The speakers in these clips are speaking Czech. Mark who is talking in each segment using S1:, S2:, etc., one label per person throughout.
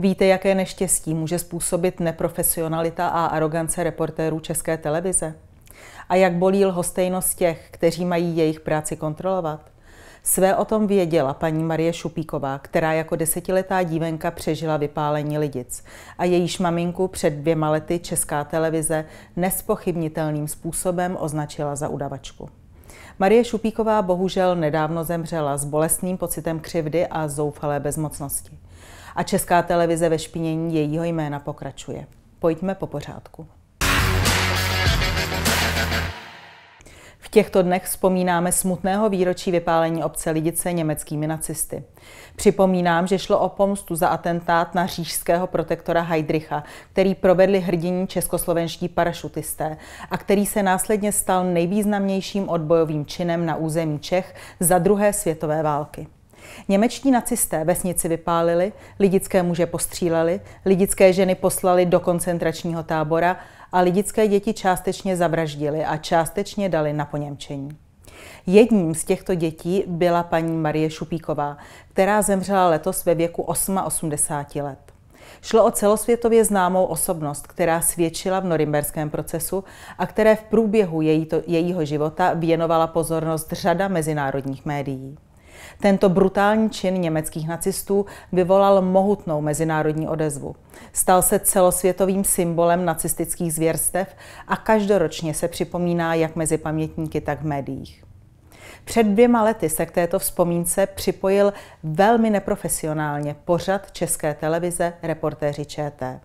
S1: Víte, jaké neštěstí může způsobit neprofesionalita a arogance reportérů České televize? A jak bolí lhostejnost těch, kteří mají jejich práci kontrolovat? Své o tom věděla paní Marie Šupíková, která jako desetiletá dívenka přežila vypálení lidic a jejíž maminku před dvěma lety Česká televize nespochybnitelným způsobem označila za udavačku. Marie Šupíková bohužel nedávno zemřela s bolestným pocitem křivdy a zoufalé bezmocnosti a Česká televize ve špinění jejího jména pokračuje. Pojďme po pořádku. V těchto dnech vzpomínáme smutného výročí vypálení obce Lidice německými nacisty. Připomínám, že šlo o pomstu za atentát na řížského protektora Heidricha, který provedli hrdiní českoslovenští parašutisté a který se následně stal nejvýznamnějším odbojovým činem na území Čech za druhé světové války. Němečtí nacisté vesnici vypálili, lidické muže postříleli, lidické ženy poslali do koncentračního tábora a lidické děti částečně zavraždili a částečně dali na poněmčení. Jedním z těchto dětí byla paní Marie Šupíková, která zemřela letos ve věku 88 let. Šlo o celosvětově známou osobnost, která svědčila v norimberském procesu a které v průběhu jejího života věnovala pozornost řada mezinárodních médií. Tento brutální čin německých nacistů vyvolal mohutnou mezinárodní odezvu. Stal se celosvětovým symbolem nacistických zvěrstev a každoročně se připomíná jak mezi pamětníky, tak v médiích. Před dvěma lety se k této vzpomínce připojil velmi neprofesionálně pořad České televize Reportéři ČT.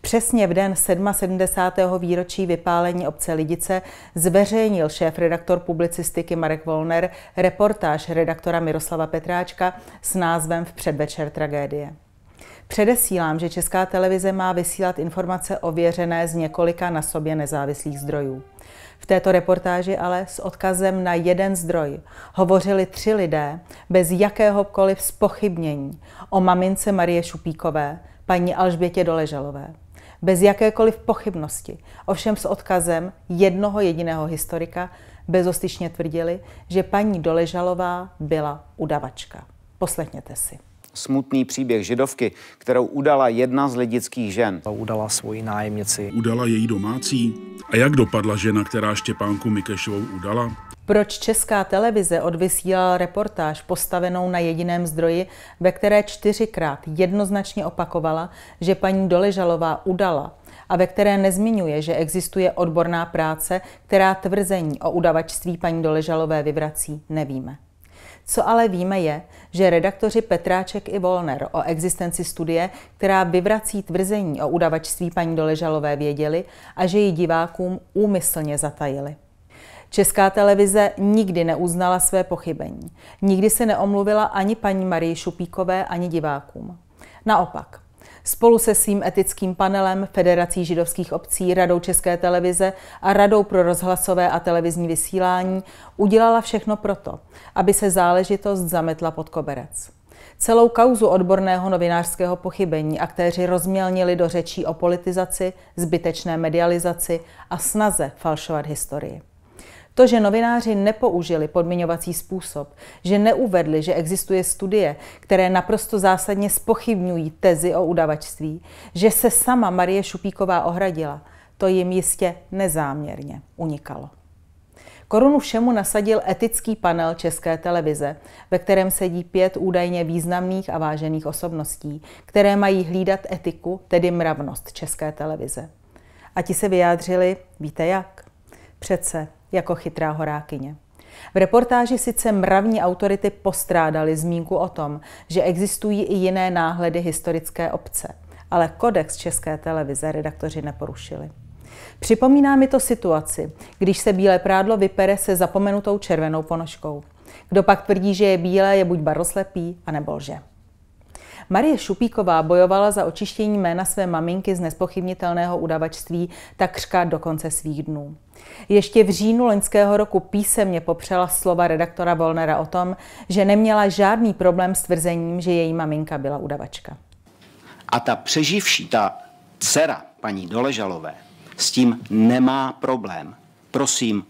S1: Přesně v den 77. výročí vypálení obce Lidice zveřejnil šéf-redaktor publicistiky Marek Volner reportáž redaktora Miroslava Petráčka s názvem V předvečer tragédie. Předesílám, že Česká televize má vysílat informace ověřené z několika na sobě nezávislých zdrojů. V této reportáži ale s odkazem na jeden zdroj hovořili tři lidé bez jakéhokoliv spochybnění o mamince Marie Šupíkové, paní Alžbětě Doležalové bez jakékoliv pochybnosti, ovšem s odkazem jednoho jediného historika, bezostyšně tvrdili, že paní Doležalová byla udavačka. Poslechněte si. Smutný příběh židovky, kterou udala jedna z lidických žen. Udala svoji nájemnici. Udala její domácí. A jak dopadla žena, která Štěpánku Mikešovou udala? Proč česká televize odvysílala reportáž postavenou na jediném zdroji, ve které čtyřikrát jednoznačně opakovala, že paní Doležalová udala a ve které nezmiňuje, že existuje odborná práce, která tvrzení o udavačství paní Doležalové vyvrací, nevíme. Co ale víme je, že redaktoři Petráček i Volner o existenci studie, která vyvrací tvrzení o udavačství paní Doležalové věděli a že ji divákům úmyslně zatajili. Česká televize nikdy neuznala své pochybení. Nikdy se neomluvila ani paní Marii Šupíkové, ani divákům. Naopak, spolu se svým etickým panelem, Federací židovských obcí, Radou České televize a Radou pro rozhlasové a televizní vysílání udělala všechno proto, aby se záležitost zametla pod koberec. Celou kauzu odborného novinářského pochybení aktéři rozmělnili do řečí o politizaci, zbytečné medializaci a snaze falšovat historii. To, že novináři nepoužili podmiňovací způsob, že neuvedli, že existuje studie, které naprosto zásadně spochybňují tezi o udavačství, že se sama Marie Šupíková ohradila, to jim jistě nezáměrně unikalo. Korunu všemu nasadil etický panel České televize, ve kterém sedí pět údajně významných a vážených osobností, které mají hlídat etiku, tedy mravnost České televize. A ti se vyjádřili, víte jak? Přece jako chytrá horákyně. V reportáži sice mravní autority postrádali zmínku o tom, že existují i jiné náhledy historické obce, ale kodex České televize redaktoři neporušili. Připomíná mi to situaci, když se bílé prádlo vypere se zapomenutou červenou ponožkou. Kdo pak tvrdí, že je bílé, je buď baroslepý, anebo lže. Marie Šupíková bojovala za očištění jména své maminky z nespochybnitelného udavačství takřka do konce svých dnů. Ještě v říjnu loňského roku písemně popřela slova redaktora Volnera o tom, že neměla žádný problém s tvrzením, že její maminka byla udavačka. A ta přeživší, ta dcera paní Doležalové, s tím nemá problém. Prosím,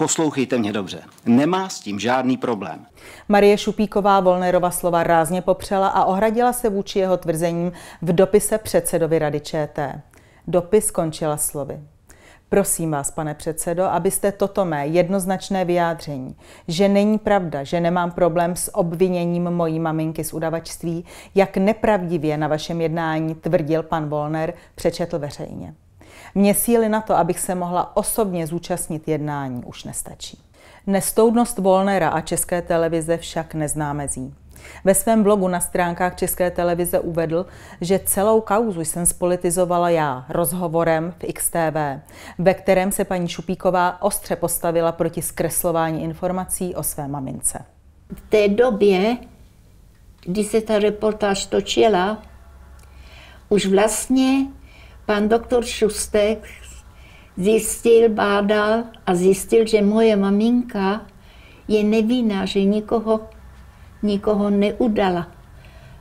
S1: Poslouchejte mě dobře. Nemá s tím žádný problém. Marie Šupíková Volnerova slova rázně popřela a ohradila se vůči jeho tvrzením v dopise předsedovi Rady ČT. Dopis skončila slovy. Prosím vás, pane předsedo, abyste toto mé jednoznačné vyjádření, že není pravda, že nemám problém s obviněním mojí maminky z udavačství, jak nepravdivě na vašem jednání tvrdil pan Volner, přečetl veřejně. Mě síly na to, abych se mohla osobně zúčastnit jednání, už nestačí. Nestoudnost Volnera a České televize však neznámezí. Ve svém blogu na stránkách České televize uvedl, že celou kauzu jsem spolitizovala já rozhovorem v XTV, ve kterém se paní Šupíková ostře postavila proti zkreslování informací o své mamince. V té době, kdy se ta reportáž točila, už vlastně pan doktor Šustek zjistil, bádal a zjistil, že moje maminka je nevinná, že nikoho, nikoho neudala.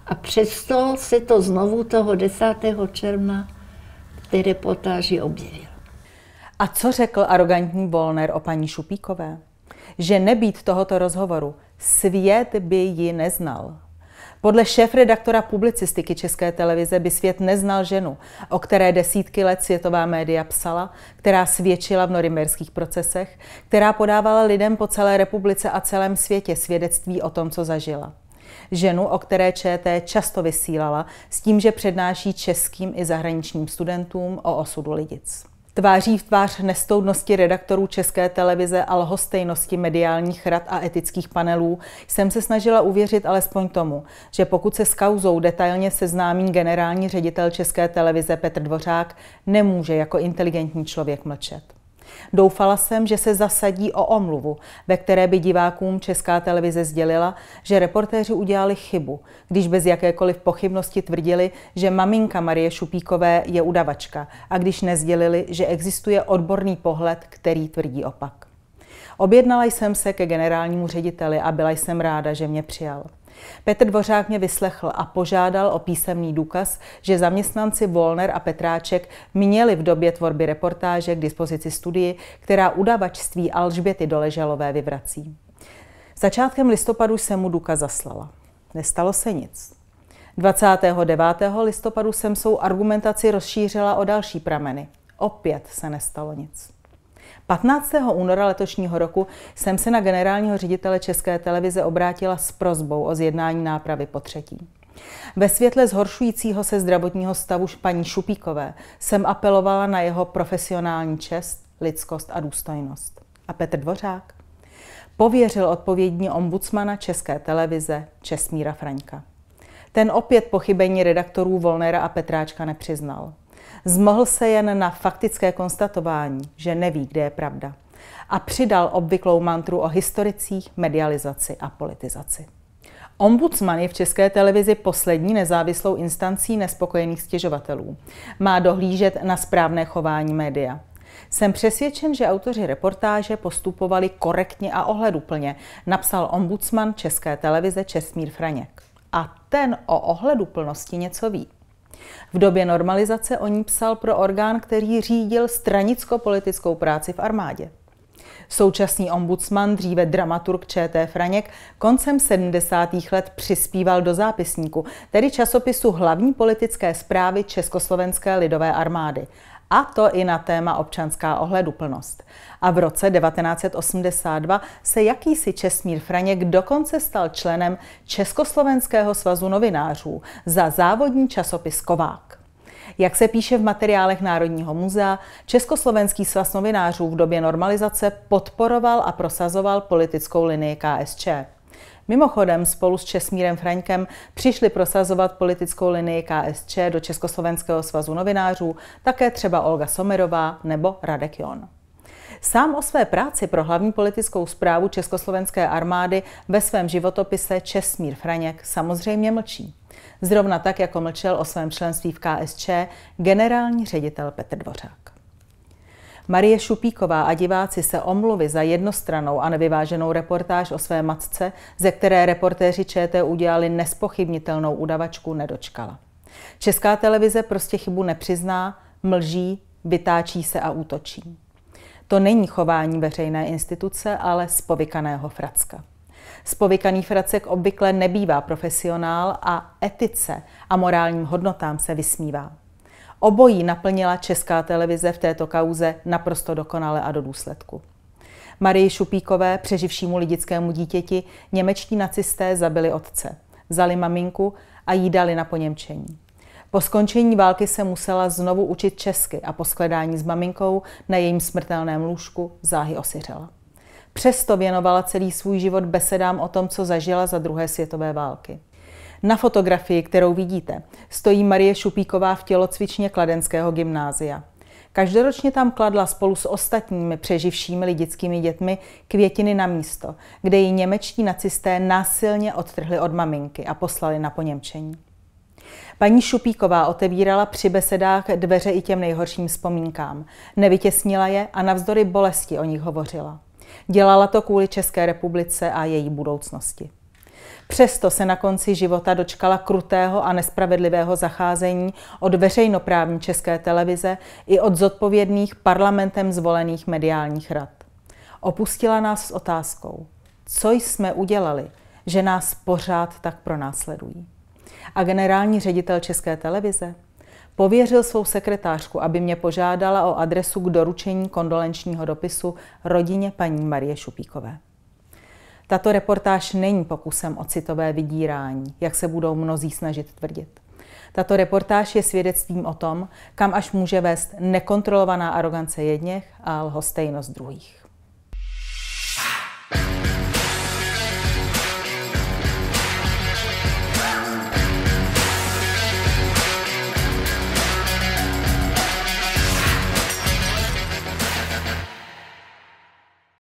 S1: A přesto se to znovu toho 10. června v té reportáži objevilo. A co řekl arrogantní Bolner o paní Šupíkové? Že nebýt tohoto rozhovoru, svět by ji neznal. Podle šéf-redaktora publicistiky České televize by svět neznal ženu, o které desítky let světová média psala, která svědčila v norimberských procesech, která podávala lidem po celé republice a celém světě svědectví o tom, co zažila. Ženu, o které ČT často vysílala, s tím, že přednáší českým i zahraničním studentům o osudu lidic. Tváří v tvář nestoudnosti redaktorů České televize a lhostejnosti mediálních rad a etických panelů jsem se snažila uvěřit alespoň tomu, že pokud se s kauzou detailně seznámí generální ředitel České televize Petr Dvořák, nemůže jako inteligentní člověk mlčet. Doufala jsem, že se zasadí o omluvu, ve které by divákům Česká televize sdělila, že reportéři udělali chybu, když bez jakékoliv pochybnosti tvrdili, že maminka Marie Šupíkové je udavačka a když nezdělili, že existuje odborný pohled, který tvrdí opak. Objednala jsem se ke generálnímu řediteli a byla jsem ráda, že mě přijal. Petr Dvořák mě vyslechl a požádal o písemný důkaz, že zaměstnanci Volner a Petráček měli v době tvorby reportáže k dispozici studii, která udavačství Alžběty Doležalové vyvrací. Začátkem listopadu se mu důkaz zaslala. Nestalo se nic. 29. listopadu jsem svou argumentaci rozšířila o další prameny. Opět se nestalo nic. 15. února letošního roku jsem se na generálního ředitele České televize obrátila s prozbou o zjednání nápravy po třetí. Ve světle zhoršujícího se zdravotního stavu paní Šupíkové jsem apelovala na jeho profesionální čest, lidskost a důstojnost. A Petr Dvořák pověřil odpovědní ombudsmana České televize Česmíra Franka. Ten opět pochybení redaktorů Volnera a Petráčka nepřiznal. Zmohl se jen na faktické konstatování, že neví, kde je pravda. A přidal obvyklou mantru o historicích, medializaci a politizaci. Ombudsman je v české televizi poslední nezávislou instancí nespokojených stěžovatelů. Má dohlížet na správné chování média. Jsem přesvědčen, že autoři reportáže postupovali korektně a ohleduplně, napsal ombudsman České televize Česmír Franěk. A ten o ohleduplnosti něco ví. V době normalizace o ní psal pro orgán, který řídil stranicko-politickou práci v armádě. Současný ombudsman, dříve dramaturg ČT Franěk, koncem 70. let přispíval do zápisníku, tedy časopisu hlavní politické zprávy Československé lidové armády a to i na téma občanská ohleduplnost. A v roce 1982 se jakýsi Česmír Franěk dokonce stal členem Československého svazu novinářů za závodní časopis Kovák. Jak se píše v materiálech Národního muzea, Československý svaz novinářů v době normalizace podporoval a prosazoval politickou linii KSČ. Mimochodem spolu s Česmírem Fraňkem přišli prosazovat politickou linii KSČ do Československého svazu novinářů také třeba Olga Somerová nebo Radek Jon. Sám o své práci pro hlavní politickou zprávu Československé armády ve svém životopise Česmír Franěk samozřejmě mlčí. Zrovna tak, jako mlčel o svém členství v KSČ generální ředitel Petr Dvořák. Marie Šupíková a diváci se omluvy za jednostranou a nevyváženou reportáž o své matce, ze které reportéři ČT udělali nespochybnitelnou udavačku, nedočkala. Česká televize prostě chybu nepřizná, mlží, vytáčí se a útočí. To není chování veřejné instituce, ale spovykaného fracka. Spovykaný fracek obvykle nebývá profesionál a etice a morálním hodnotám se vysmívá. Obojí naplnila česká televize v této kauze naprosto dokonale a do důsledku. Marii Šupíkové, přeživšímu lidickému dítěti, němečtí nacisté zabili otce, vzali maminku a jí dali na poněmčení. Po skončení války se musela znovu učit česky a po skledání s maminkou na jejím smrtelném lůžku záhy osiřela. Přesto věnovala celý svůj život besedám o tom, co zažila za druhé světové války. Na fotografii, kterou vidíte, stojí Marie Šupíková v tělocvičně Kladenského gymnázia. Každoročně tam kladla spolu s ostatními přeživšími lidickými dětmi květiny na místo, kde ji němečtí nacisté násilně odtrhli od maminky a poslali na poněmčení. Paní Šupíková otevírala při besedách dveře i těm nejhorším vzpomínkám. Nevytěsnila je a navzdory bolesti o nich hovořila. Dělala to kvůli České republice a její budoucnosti. Přesto se na konci života dočkala krutého a nespravedlivého zacházení od veřejnoprávní české televize i od zodpovědných parlamentem zvolených mediálních rad. Opustila nás s otázkou, co jsme udělali, že nás pořád tak pronásledují. A generální ředitel České televize pověřil svou sekretářku, aby mě požádala o adresu k doručení kondolenčního dopisu rodině paní Marie Šupíkové. Tato reportáž není pokusem o citové vydírání, jak se budou mnozí snažit tvrdit. Tato reportáž je svědectvím o tom, kam až může vést nekontrolovaná arogance jedněch a lhostejnost druhých.